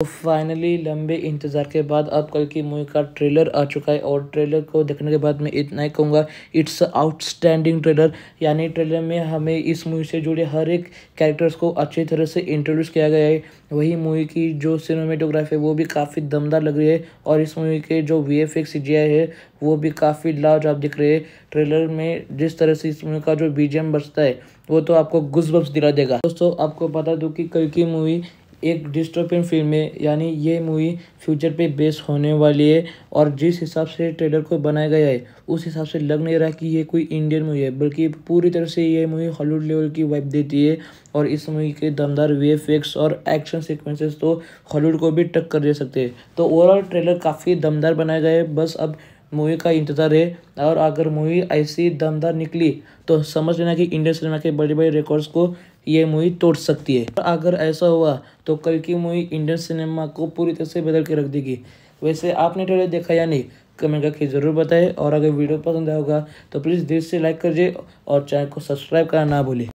तो फाइनली लंबे इंतज़ार के बाद अब कल की मूवी का ट्रेलर आ चुका है और ट्रेलर को देखने के बाद मैं इतना ही कहूँगा इट्स आउटस्टैंडिंग ट्रेलर यानी ट्रेलर में हमें इस मूवी से जुड़े हर एक कैरेक्टर्स को अच्छी तरह से इंट्रोड्यूस किया गया है वही मूवी की जो सिनेमेटोग्राफी है वो भी काफ़ी दमदार लग रही है और इस मूवी के जो वी एफ एक्स है वो भी काफ़ी लाजवाब दिख रहे हैं ट्रेलर में जिस तरह से इस मूवी का जो बीजेम बचता है वो तो आपको गुजबम्स दिला देगा दोस्तों आपको बता दूँ कि कल की मूवी एक डिस्टोपियन फिल्म है यानी ये मूवी फ्यूचर पे बेस होने वाली है और जिस हिसाब से ट्रेलर को बनाया गया है उस हिसाब से लग नहीं रहा कि ये कोई इंडियन मूवी है बल्कि पूरी तरह से ये मूवी हॉलीवुड लेवल की वाइब देती है और इस मूवी के दमदार वी और एक्शन सिक्वेंसेस तो हॉलीवुड को भी टक्कर दे सकते हैं तो ओवरऑल ट्रेलर काफ़ी दमदार बनाया गया है बस अब मूवी का इंतज़ार है और अगर मूवी ऐसी दमदार निकली तो समझ लेना कि इंडियन सिनेमा के बड़े बड़े रिकॉर्ड्स को ये मूवी तोड़ सकती है अगर ऐसा हुआ तो कल की मूवी इंडियन सिनेमा को पूरी तरह से बदल के रख देगी वैसे आपने ट्रेलर देखा या नहीं कमेंट करके ज़रूर बताएं और अगर वीडियो पसंद आएगा तो प्लीज़ दिल से लाइक कर और चैनल को सब्सक्राइब करना ना भूलें